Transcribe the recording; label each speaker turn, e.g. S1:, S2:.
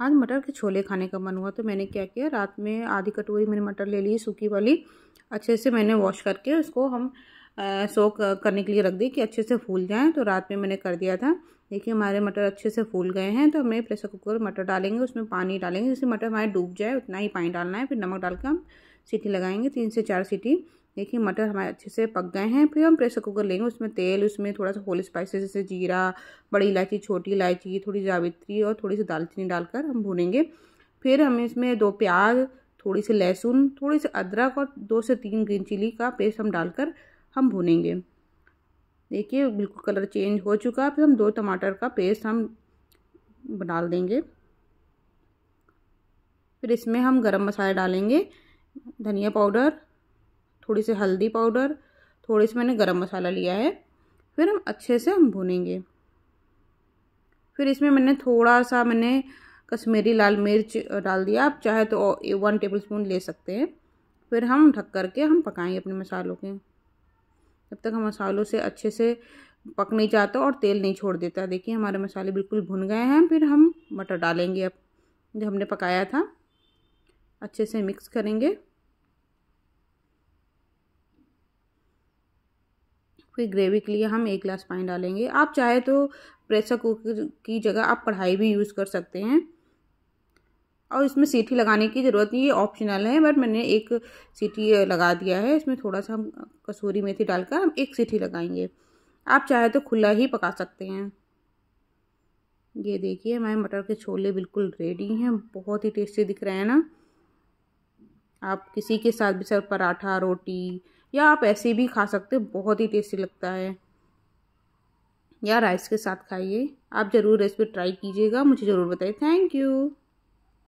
S1: आज हाँ, मटर के छोले खाने का मन हुआ तो मैंने क्या किया रात में आधी कटोरी मैंने मटर ले ली सूखी वाली अच्छे से मैंने वॉश करके उसको हम सोक करने के लिए रख दी कि अच्छे से फूल जाएँ तो रात में मैंने कर दिया था देखिए हमारे मटर अच्छे से फूल गए हैं तो हमें प्रेशर कुकर मटर डालेंगे उसमें पानी डालेंगे जैसे मटर हमारे डूब जाए उतना ही पानी डालना है फिर नमक डालकर हम सीटी लगाएंगे तीन से चार सीटी देखिए मटर हमारे अच्छे से पक गए हैं फिर हम प्रेशर कुकर लेंगे उसमें तेल उसमें थोड़ा सा होल स्पाइसेस जैसे जीरा बड़ी इलायची छोटी इलायची थोड़ी जावित्री और थोड़ी सी दालचीनी डालकर हम भूनेंगे फिर हम इसमें दो प्याज थोड़ी सी लहसुन थोड़ी सी अदरक और दो से तीन ग्रीन चिली का पेस्ट हम डालकर हम भूनेंगे देखिए बिल्कुल कलर चेंज हो चुका है फिर हम दो टमाटर का पेस्ट हम डाल देंगे फिर इसमें हम गरम मसाला डालेंगे धनिया पाउडर थोड़ी सी हल्दी पाउडर थोड़ी सी मैंने गरम मसाला लिया है फिर हम अच्छे से हम भुनेंगे फिर इसमें मैंने थोड़ा सा मैंने कश्मीरी लाल मिर्च डाल दिया आप चाहे तो वन टेबल स्पून ले सकते हैं फिर हम ढक करके हम पकाएंगे अपने मसालों के जब तक हम मसालों से अच्छे से पक नहीं जाता और तेल नहीं छोड़ देता देखिए हमारे मसाले बिल्कुल भुन गए हैं फिर हम मटर डालेंगे अब जो हमने पकाया था अच्छे से मिक्स करेंगे फिर ग्रेवी के लिए हम एक गिलास पानी डालेंगे आप चाहे तो प्रेशर कुकर की जगह आप कढ़ाई भी यूज़ कर सकते हैं और इसमें सीटी लगाने की ज़रूरत नहीं ये ऑप्शनल है बट मैंने एक सीटी लगा दिया है इसमें थोड़ा सा हम कसूरी मेथी डालकर हम एक सीटी लगाएंगे आप चाहे तो खुला ही पका सकते हैं ये देखिए हमारे मटर के छोले बिल्कुल रेडी हैं बहुत ही टेस्टी दिख रहे हैं ना आप किसी के साथ भी सर पराठा रोटी या आप ऐसे भी खा सकते हो बहुत ही टेस्टी लगता है या राइस के साथ खाइए आप ज़रूर रेसिपी ट्राई कीजिएगा मुझे ज़रूर बताइए थैंक यू